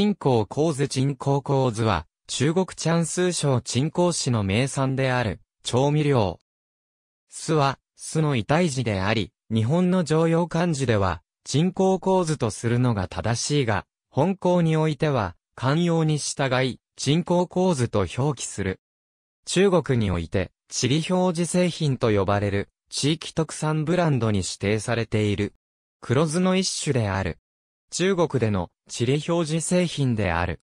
鎮江構図鎮江構図は、中国チャンス省鎮江市の名産である、調味料。酢は、酢の異体字であり、日本の常用漢字では、鎮江構図とするのが正しいが、本校においては、寛容に従い、鎮江構図と表記する。中国において、地理表示製品と呼ばれる、地域特産ブランドに指定されている。黒酢の一種である。中国での地理表示製品である。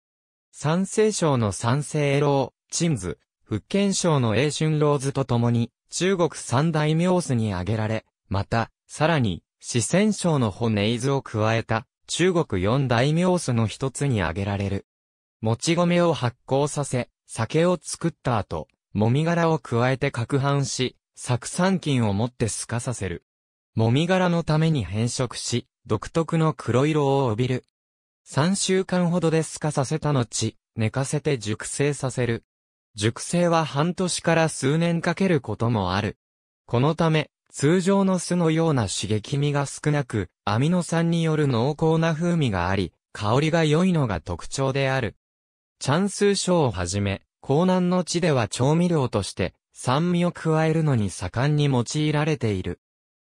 山西省の山西楼、鎮図、福建省の英春楼図とともに、中国三大名図に挙げられ、また、さらに、四川省の骨ズを加えた、中国四大名図の一つに挙げられる。もち米を発酵させ、酒を作った後、もみ殻を加えて攪拌し、酢酸菌を持って透かさせる。もみ殻のために変色し、独特の黒色を帯びる。3週間ほどで透かさせた後、寝かせて熟成させる。熟成は半年から数年かけることもある。このため、通常の酢のような刺激味が少なく、アミノ酸による濃厚な風味があり、香りが良いのが特徴である。チャンスーショーをはじめ、江南の地では調味料として、酸味を加えるのに盛んに用いられている。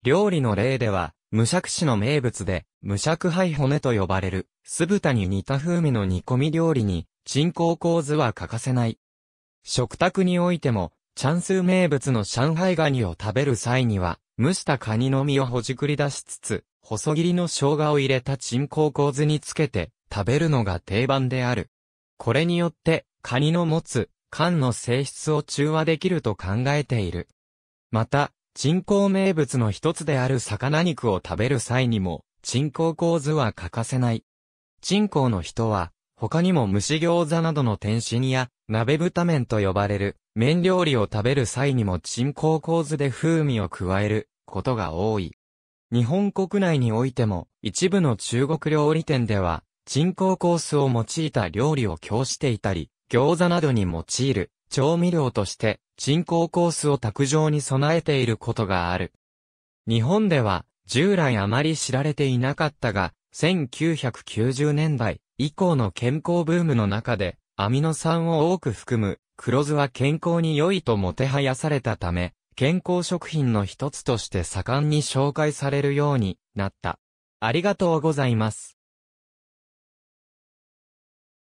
料理の例では、無尺市の名物で、無尺灰骨と呼ばれる、酢豚に似た風味の煮込み料理に、鎮光構図は欠かせない。食卓においても、チャンス名物の上海ガニを食べる際には、蒸したカニの身をほじくり出しつつ、細切りの生姜を入れた鎮光構図につけて、食べるのが定番である。これによって、カニの持つ、缶の性質を中和できると考えている。また、鎮工名物の一つである魚肉を食べる際にも、鎮江構図は欠かせない。鎮江の人は、他にも蒸し餃子などの天津や、鍋豚麺と呼ばれる、麺料理を食べる際にも鎮江構図で風味を加える、ことが多い。日本国内においても、一部の中国料理店では、鎮江コースを用いた料理を供していたり、餃子などに用いる調味料として人工コースを卓上に備えていることがある。日本では従来あまり知られていなかったが、1990年代以降の健康ブームの中で、アミノ酸を多く含む黒酢は健康に良いともてはやされたため、健康食品の一つとして盛んに紹介されるようになった。ありがとうございます。